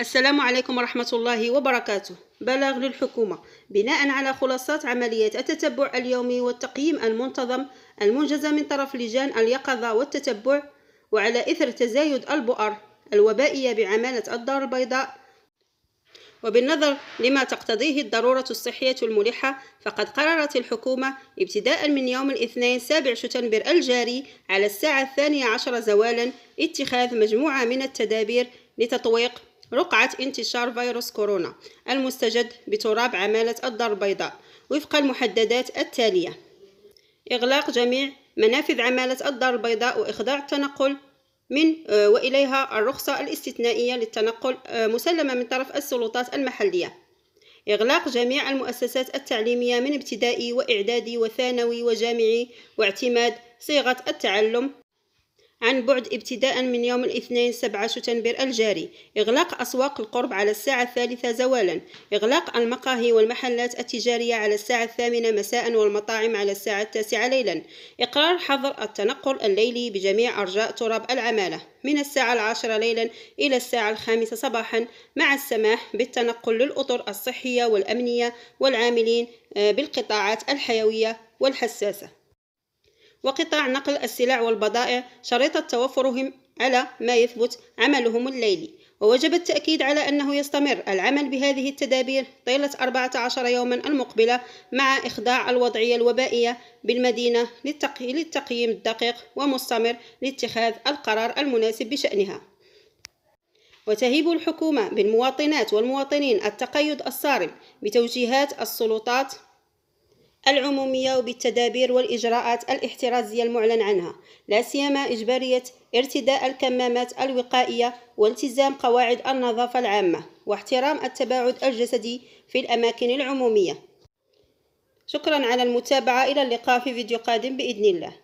السلام عليكم ورحمة الله وبركاته بلاغ للحكومة بناء على خلاصات عملية التتبع اليومي والتقييم المنتظم المنجزة من طرف لجان اليقظة والتتبع وعلى إثر تزايد البؤر الوبائية بعمالة الدار البيضاء وبالنظر لما تقتضيه الضرورة الصحية الملحة فقد قررت الحكومة ابتداء من يوم الاثنين سابع شتنبر الجاري على الساعة الثانية عشر زوالا اتخاذ مجموعة من التدابير لتطويق رقعة انتشار فيروس كورونا المستجد بتراب عمالة الدار البيضاء وفق المحددات التالية إغلاق جميع منافذ عمالة الدار البيضاء وإخضاع التنقل من آه، وإليها الرخصة الاستثنائية للتنقل آه، مسلمة من طرف السلطات المحلية إغلاق جميع المؤسسات التعليمية من ابتدائي وإعدادي وثانوي وجامعي واعتماد صيغة التعلم عن بعد ابتداء من يوم الاثنين 7 شتنبر الجاري إغلاق أسواق القرب على الساعة الثالثة زوالا إغلاق المقاهي والمحلات التجارية على الساعة الثامنة مساء والمطاعم على الساعة التاسعة ليلا إقرار حظر التنقل الليلي بجميع أرجاء تراب العمالة من الساعة العاشرة ليلا إلى الساعة الخامسة صباحا مع السماح بالتنقل للأطر الصحية والأمنية والعاملين آه، بالقطاعات الحيوية والحساسة وقطاع نقل السلع والبضائع شريطة توفرهم على ما يثبت عملهم الليلي ووجب التأكيد على أنه يستمر العمل بهذه التدابير طيلة 14 يوما المقبلة مع إخضاع الوضعية الوبائية بالمدينة للتقييم الدقيق ومستمر لاتخاذ القرار المناسب بشأنها وتهيب الحكومة بالمواطنات والمواطنين التقيد الصارم بتوجيهات السلطات العمومية وبالتدابير والإجراءات الاحترازية المعلن عنها لا سيما إجبارية ارتداء الكمامات الوقائية والتزام قواعد النظافة العامة واحترام التباعد الجسدي في الأماكن العمومية شكرا على المتابعة إلى اللقاء في فيديو قادم بإذن الله